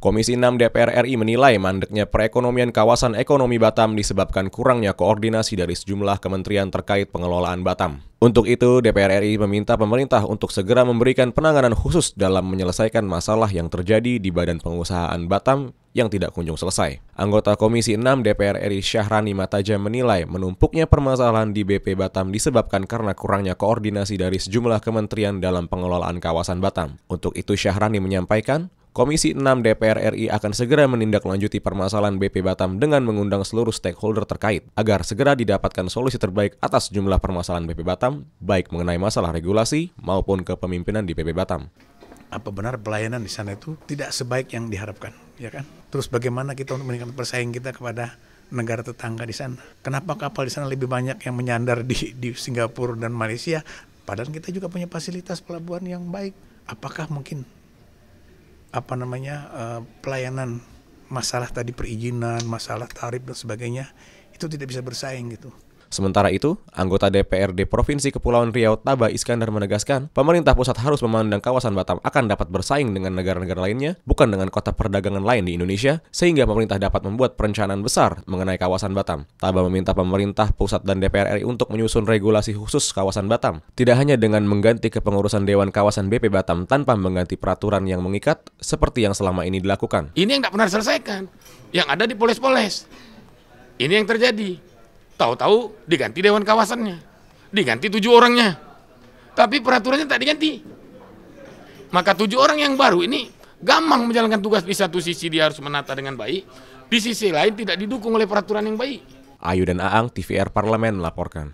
Komisi 6 DPR RI menilai mandeknya perekonomian kawasan ekonomi Batam disebabkan kurangnya koordinasi dari sejumlah kementerian terkait pengelolaan Batam. Untuk itu, DPR RI meminta pemerintah untuk segera memberikan penanganan khusus dalam menyelesaikan masalah yang terjadi di Badan Pengusahaan Batam yang tidak kunjung selesai. Anggota Komisi 6 DPR RI Syahrani Mataja menilai menumpuknya permasalahan di BP Batam disebabkan karena kurangnya koordinasi dari sejumlah kementerian dalam pengelolaan kawasan Batam. Untuk itu Syahrani menyampaikan, Komisi 6 DPR RI akan segera menindaklanjuti permasalahan BP Batam dengan mengundang seluruh stakeholder terkait agar segera didapatkan solusi terbaik atas jumlah permasalahan BP Batam, baik mengenai masalah regulasi maupun kepemimpinan di BP Batam apa benar pelayanan di sana itu tidak sebaik yang diharapkan, ya kan? Terus bagaimana kita untuk meningkatkan persaingan kita kepada negara tetangga di sana? Kenapa kapal di sana lebih banyak yang menyandar di di Singapura dan Malaysia? Padahal kita juga punya fasilitas pelabuhan yang baik. Apakah mungkin apa namanya uh, pelayanan masalah tadi perizinan, masalah tarif dan sebagainya itu tidak bisa bersaing gitu. Sementara itu, anggota DPRD Provinsi Kepulauan Riau Taba Iskandar menegaskan, pemerintah pusat harus memandang kawasan Batam akan dapat bersaing dengan negara-negara lainnya, bukan dengan kota perdagangan lain di Indonesia, sehingga pemerintah dapat membuat perencanaan besar mengenai kawasan Batam. Taba meminta pemerintah pusat dan DPR RI untuk menyusun regulasi khusus kawasan Batam, tidak hanya dengan mengganti kepengurusan Dewan Kawasan BP Batam tanpa mengganti peraturan yang mengikat seperti yang selama ini dilakukan. Ini yang tidak pernah selesaikan, yang ada di poles-poles. Ini yang terjadi. Tahu-tahu diganti dewan kawasannya, diganti tujuh orangnya. Tapi peraturannya tak diganti. Maka tujuh orang yang baru ini gampang menjalankan tugas di satu sisi dia harus menata dengan baik, di sisi lain tidak didukung oleh peraturan yang baik. Ayu dan Aang, TVR Parlemen melaporkan.